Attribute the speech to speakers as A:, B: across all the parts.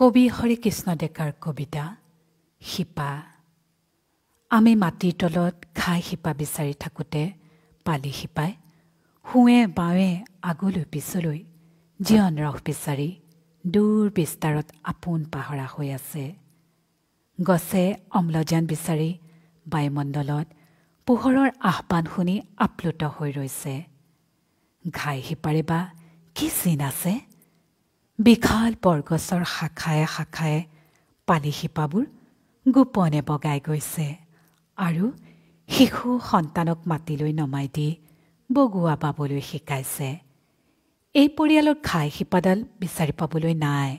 A: কবি হৰিকৃষ্ণ ডেকাৰ কবিতা শিপা আমি মাটিৰ তলত ঘাই শিপা বিচাৰি থাকোঁতে পালি শিপাই শুৱে বাৱে আগলৈ পিছলৈ জীৱন ৰস বিচাৰি দূৰ বিস্তাৰত আপোন পাহৰা হৈ আছে গছে অম্লজান বিচাৰি বায়ুমণ্ডলত পোহৰৰ আহ্বান শুনি আপ্লুত হৈ ৰৈছে ঘাই শিপাৰে বা কি চিন আছে বিশাল বৰগছৰ শাখাই শাখাই পানী শিপাবোৰ গোপনে বগাই গৈছে আৰু শিশু সন্তানক মাটিলৈ নমাই দি বগোৱা পাবলৈ শিকাইছে এই পৰিয়ালৰ খাই শিপাডাল বিচাৰি পাবলৈ নাই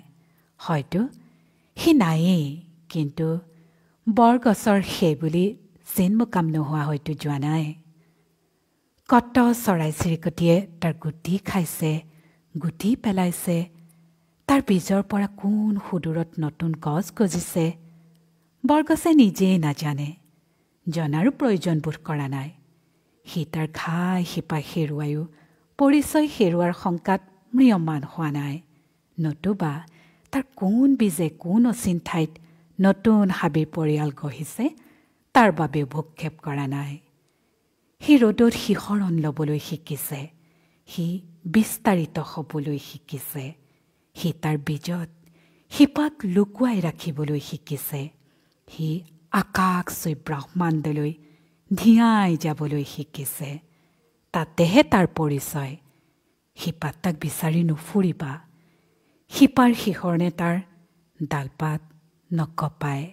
A: হয়তো সি নায়েই কিন্তু বৰগছৰ সেই বুলি চিন মোকাম নোহোৱা হয়তো যোৱা নাই কত চৰাই চিৰিকটিয়ে তাৰ গুটি খাইছে গুটি পেলাইছে তাৰ বীজৰ পৰা কোন সুদূৰত নতুন গছ গজিছে বৰগছে নিজেই নাজানে জনাৰো প্ৰয়োজনবোধ কৰা নাই সি তাৰ ঘাই সিপাই হেৰুৱায়ো পৰিচয় হেৰুৱাৰ শংকাত ম্ৰিয়মান হোৱা নাই নতুবা তাৰ কোন বীজে কোন অচিন ঠাইত নতুন হাবিৰ পৰিয়াল গঢ়িছে তাৰ বাবেও ভক্ষেপ কৰা নাই সি ৰ'দত শিহৰণ ল'বলৈ শিকিছে সি বিস্তাৰিত হ'বলৈ শিকিছে সি তাৰ বীজত শিপাক লুকুৱাই ৰাখিবলৈ শিকিছে সি আকাশ চুই ব্ৰহ্মাণ্ডলৈ ধিয়াই যাবলৈ শিকিছে তাতেহে তাৰ পৰিচয় শিপাত তাক বিচাৰি নুফুৰিবা শিপাৰ শিহৰণে তাৰ ডালপাত নকপায়